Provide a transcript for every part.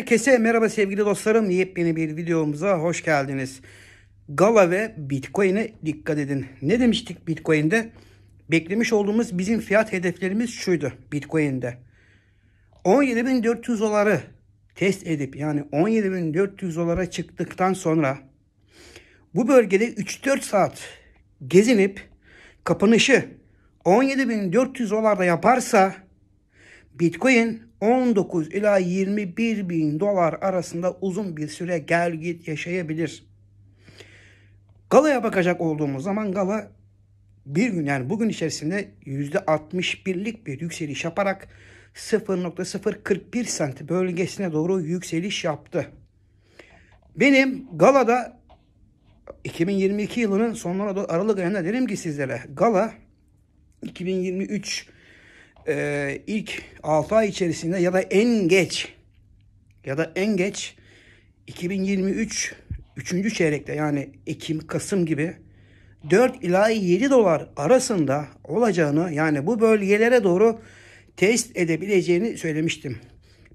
Herkese merhaba sevgili dostlarım. Yepyeni bir videomuza hoş geldiniz. Gala ve Bitcoin'e dikkat edin. Ne demiştik Bitcoin'de? Beklemiş olduğumuz bizim fiyat hedeflerimiz şuydu Bitcoin'de. 17.400 doları test edip yani 17.400 dolara çıktıktan sonra bu bölgede 3-4 saat gezinip kapanışı 17.400 dolarda yaparsa Bitcoin 19 ila 21 bin dolar arasında uzun bir süre gel git yaşayabilir. Gala'ya bakacak olduğumuz zaman Gala bir gün yani bugün içerisinde %61'lik bir yükseliş yaparak 0.041 cent bölgesine doğru yükseliş yaptı. Benim Gala'da 2022 yılının sonlarına doğru Aralık ayında derim ki sizlere Gala 2023 e, ilk 6 ay içerisinde ya da en geç ya da en geç 2023 3. çeyrekte yani Ekim Kasım gibi 4 ila 7 dolar arasında olacağını yani bu bölgelere doğru test edebileceğini söylemiştim.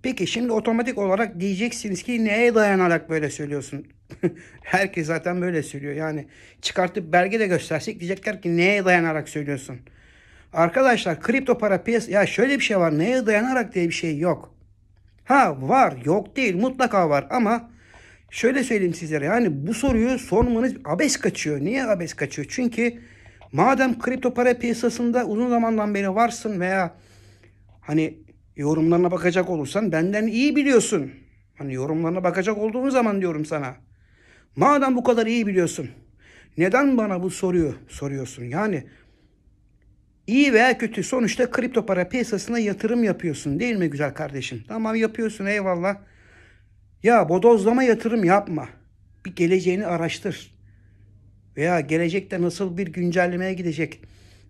Peki şimdi otomatik olarak diyeceksiniz ki neye dayanarak böyle söylüyorsun? Herkes zaten böyle söylüyor. Yani çıkartıp belge de göstersek diyecekler ki neye dayanarak söylüyorsun? Arkadaşlar kripto para piyasası ya şöyle bir şey var neye dayanarak diye bir şey yok. Ha var yok değil mutlaka var ama şöyle söyleyeyim sizlere yani bu soruyu sormanız abes kaçıyor. Niye abes kaçıyor? Çünkü madem kripto para piyasasında uzun zamandan beri varsın veya hani yorumlarına bakacak olursan benden iyi biliyorsun. Hani yorumlarına bakacak olduğun zaman diyorum sana. Madem bu kadar iyi biliyorsun. Neden bana bu soruyu soruyorsun? Yani İyi veya kötü sonuçta kripto para piyasasına yatırım yapıyorsun değil mi güzel kardeşim? Tamam yapıyorsun eyvallah. Ya bodozlama yatırım yapma. Bir geleceğini araştır. Veya gelecekte nasıl bir güncellemeye gidecek?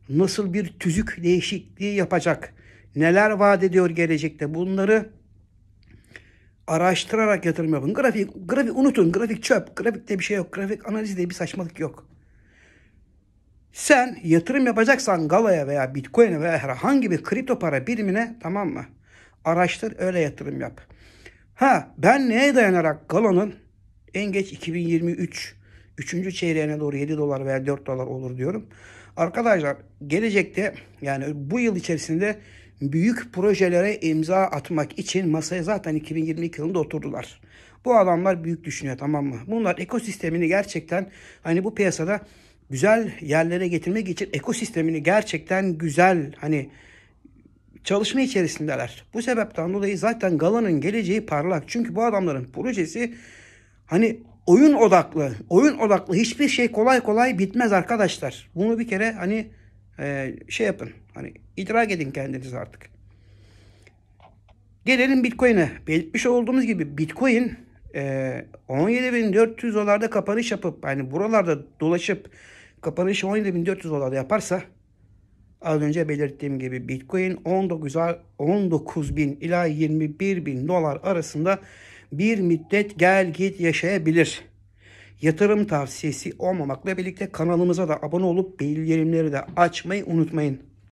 Nasıl bir tüzük değişikliği yapacak? Neler vaat ediyor gelecekte? Bunları araştırarak yatırım yapın. Grafik, grafik unutun. Grafik çöp. Grafikte bir şey yok. Grafik analizi diye bir saçmalık yok. Sen yatırım yapacaksan Gala'ya veya Bitcoin'e veya herhangi bir kripto para birimine tamam mı? Araştır öyle yatırım yap. Ha ben neye dayanarak Gala'nın en geç 2023 3. çeyreğine doğru 7 dolar veya 4 dolar olur diyorum. Arkadaşlar gelecekte yani bu yıl içerisinde büyük projelere imza atmak için masaya zaten 2022 yılında oturdular. Bu adamlar büyük düşünüyor tamam mı? Bunlar ekosistemini gerçekten hani bu piyasada güzel yerlere getirmek için ekosistemini gerçekten güzel hani çalışma içerisindeler. Bu sebepten dolayı zaten Gala'nın geleceği parlak. Çünkü bu adamların projesi hani oyun odaklı. Oyun odaklı hiçbir şey kolay kolay bitmez arkadaşlar. Bunu bir kere hani e, şey yapın. Hani idrak edin kendiniz artık. Gelelim Bitcoin'e. Belirtmiş olduğumuz gibi Bitcoin e, ee, 17.400 dolarda kapanış yapıp yani buralarda dolaşıp kapanış 17.400 dolarda yaparsa az önce belirttiğim gibi Bitcoin 19.000 19 ila 21.000 dolar arasında bir müddet gel git yaşayabilir. Yatırım tavsiyesi olmamakla birlikte kanalımıza da abone olup bildirimleri de açmayı unutmayın.